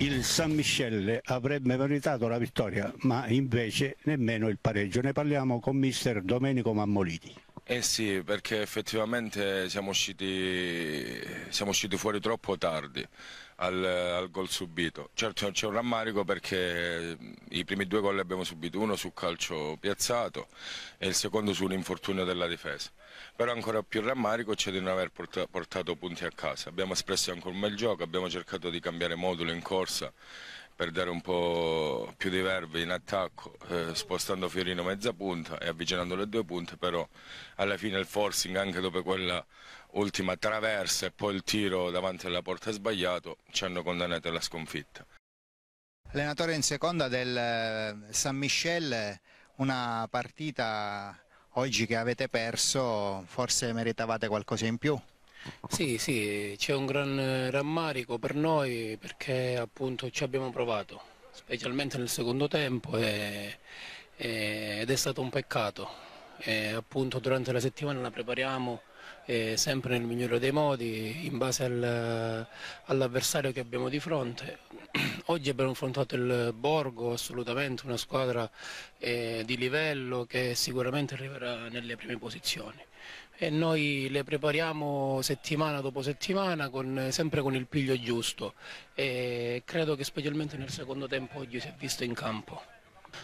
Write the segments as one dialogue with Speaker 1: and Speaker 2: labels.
Speaker 1: il San Michele avrebbe meritato la vittoria, ma invece nemmeno il pareggio. Ne parliamo con mister Domenico Mammoliti.
Speaker 2: Eh sì, perché effettivamente siamo usciti, siamo usciti fuori troppo tardi al, al gol subito. Certo c'è un rammarico perché mm, i primi due gol li abbiamo subiti, uno sul calcio piazzato e il secondo sull'infortunio della difesa. Però ancora più rammarico c'è di non aver portato punti a casa. Abbiamo espresso ancora un bel gioco, abbiamo cercato di cambiare modulo in corsa per dare un po' più di verve in attacco, eh, spostando Fiorino mezza punta e avvicinando le due punte, però alla fine il forcing anche dopo quella ultima traversa e poi il tiro davanti alla porta sbagliato ci hanno condannato alla sconfitta.
Speaker 1: Allenatore in seconda del eh, San Michel, una partita oggi che avete perso, forse
Speaker 3: meritavate qualcosa in più? Sì, sì, c'è un gran rammarico per noi perché appunto ci abbiamo provato, specialmente nel secondo tempo e, e, ed è stato un peccato. E, appunto durante la settimana la prepariamo sempre nel migliore dei modi in base al, all'avversario che abbiamo di fronte Oggi abbiamo affrontato il Borgo, assolutamente una squadra eh, di livello che sicuramente arriverà nelle prime posizioni. E noi le prepariamo settimana dopo settimana con, sempre con il piglio giusto e credo che specialmente nel secondo tempo oggi si è visto in campo.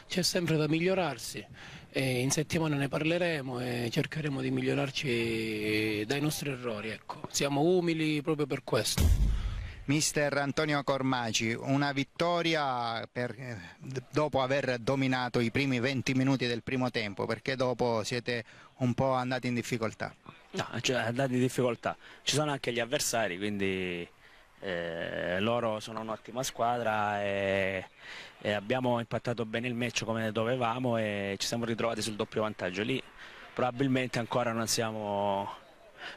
Speaker 3: C'è sempre da migliorarsi, e in settimana ne parleremo e cercheremo di migliorarci dai nostri errori. Ecco. Siamo umili proprio per questo. Mister
Speaker 1: Antonio Cormaci, una vittoria per, eh, dopo aver dominato i primi 20 minuti del primo tempo, perché dopo siete un po' andati in difficoltà?
Speaker 4: No, cioè, andati in difficoltà. Ci sono anche gli avversari, quindi eh, loro sono un'ottima squadra e, e, abbiamo impattato bene il match come dovevamo e ci siamo ritrovati sul doppio vantaggio. Lì probabilmente ancora non siamo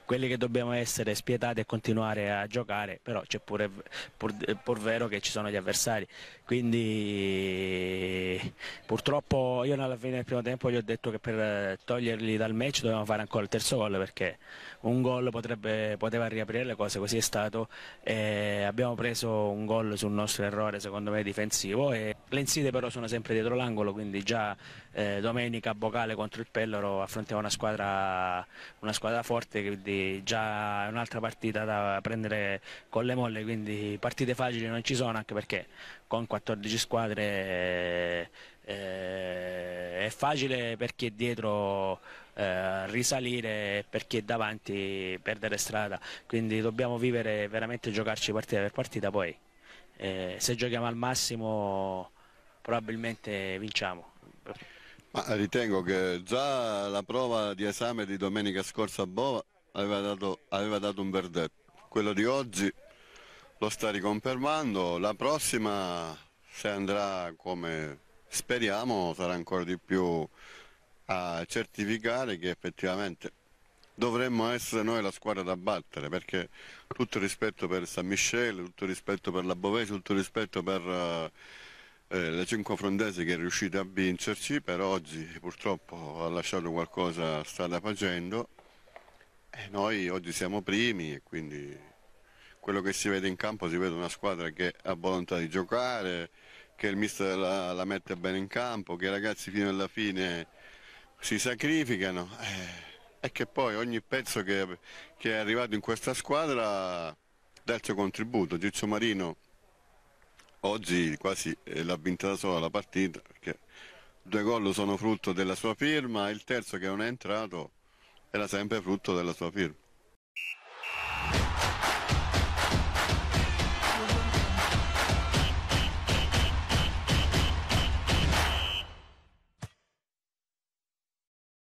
Speaker 4: quelli che dobbiamo essere spietati e continuare a giocare, però c'è pure pur, eh, pur, vero che ci sono gli avversari, quindi purtroppo io alla fine del primo tempo gli ho detto che per eh, toglierli dal match dovevamo fare ancora il terzo gol perché un gol potrebbe, poteva riaprire le cose, così è stato, eh, abbiamo preso un gol sul nostro errore secondo me difensivo e le inside però sono sempre dietro l'angolo, quindi già eh, domenica Bocale contro il Pelloro affrontiamo una squadra, una squadra forte che quindi già è un'altra partita da prendere con le molle, quindi partite facili non ci sono anche perché con 14 squadre eh, eh, è facile per chi è dietro eh, risalire e per chi è davanti perdere strada, quindi dobbiamo vivere veramente giocarci partita per partita poi eh, se giochiamo al massimo probabilmente vinciamo.
Speaker 5: Ma ritengo che già la prova di esame di domenica scorsa a Bova aveva dato, aveva dato un verdetto. Quello di oggi lo sta riconfermando, la prossima se andrà come speriamo sarà ancora di più a certificare che effettivamente dovremmo essere noi la squadra da battere perché tutto il rispetto per San Michele, tutto il rispetto per la Bovesi, tutto il rispetto per eh, eh la Cinque Frondese che è riuscita a vincerci per oggi purtroppo ha lasciato qualcosa strada facendo e eh, noi oggi siamo primi e quindi quello che si vede in campo si vede una squadra che ha volontà di giocare, che il mister la, la mette bene in campo, che i ragazzi fino alla fine si sacrificano eh, e che poi ogni pezzo che, che, è arrivato in questa squadra dà il suo contributo. Gizio Marino oggi quasi eh, l'ha vinta da sola la partita perché due gol sono frutto della sua firma, il terzo che non è entrato era sempre frutto della sua firma.